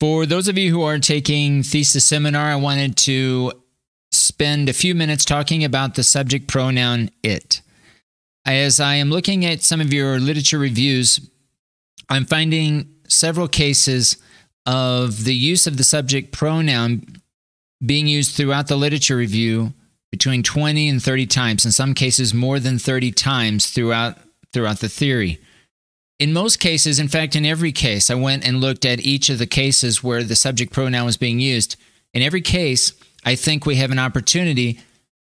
For those of you who are taking thesis seminar, I wanted to spend a few minutes talking about the subject pronoun it. As I am looking at some of your literature reviews, I'm finding several cases of the use of the subject pronoun being used throughout the literature review between 20 and 30 times, in some cases more than 30 times throughout throughout the theory. In most cases, in fact, in every case, I went and looked at each of the cases where the subject pronoun was being used. In every case, I think we have an opportunity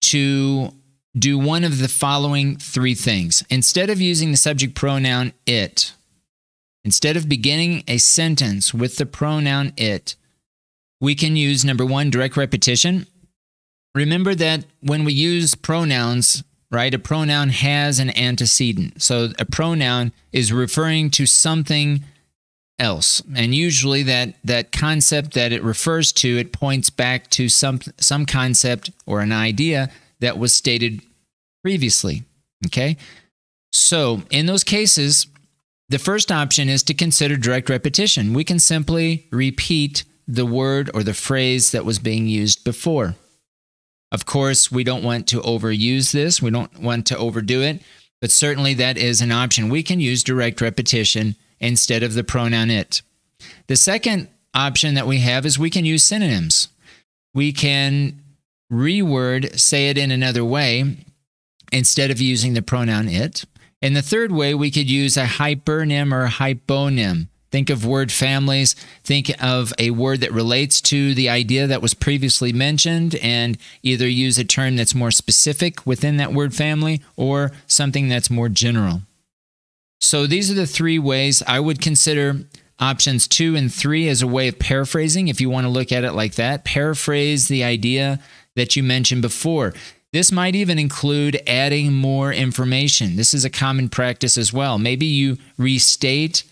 to do one of the following three things. Instead of using the subject pronoun it, instead of beginning a sentence with the pronoun it, we can use number one, direct repetition. Remember that when we use pronouns, right? A pronoun has an antecedent. So a pronoun is referring to something else. And usually that that concept that it refers to, it points back to some some concept or an idea that was stated previously. Okay? So, in those cases, the first option is to consider direct repetition. We can simply repeat the word or the phrase that was being used before. Of course, we don't want to overuse this, we don't want to overdo it, but certainly that is an option. We can use direct repetition instead of the pronoun it. The second option that we have is we can use synonyms. We can reword, say it in another way instead of using the pronoun it. And the third way, we could use a hypernym or a hyponym. Think of word families. Think of a word that relates to the idea that was previously mentioned and either use a term that's more specific within that word family or something that's more general. So these are the three ways I would consider options two and three as a way of paraphrasing, if you want to look at it like that. Paraphrase the idea that you mentioned before. This might even include adding more information. This is a common practice as well. Maybe you restate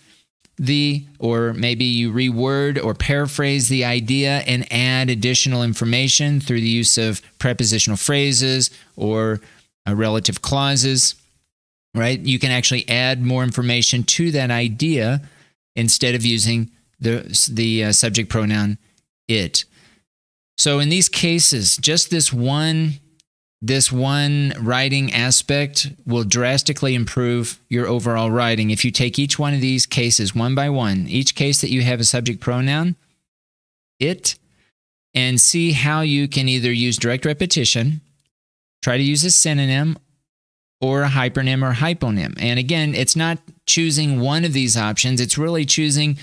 the, or maybe you reword or paraphrase the idea and add additional information through the use of prepositional phrases or uh, relative clauses, right? You can actually add more information to that idea instead of using the, the uh, subject pronoun it. So in these cases, just this one this one writing aspect will drastically improve your overall writing. If you take each one of these cases one by one, each case that you have a subject pronoun, it, and see how you can either use direct repetition, try to use a synonym, or a hypernym or hyponym. And again, it's not choosing one of these options, it's really choosing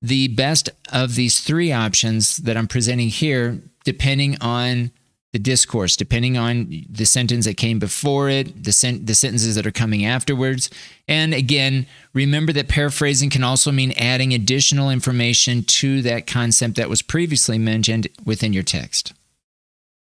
the best of these three options that I'm presenting here, depending on the discourse, depending on the sentence that came before it, the, sen- the sentences that are coming afterwards. And again, remember that paraphrasing can also mean adding additional information to that concept that was previously mentioned within your text.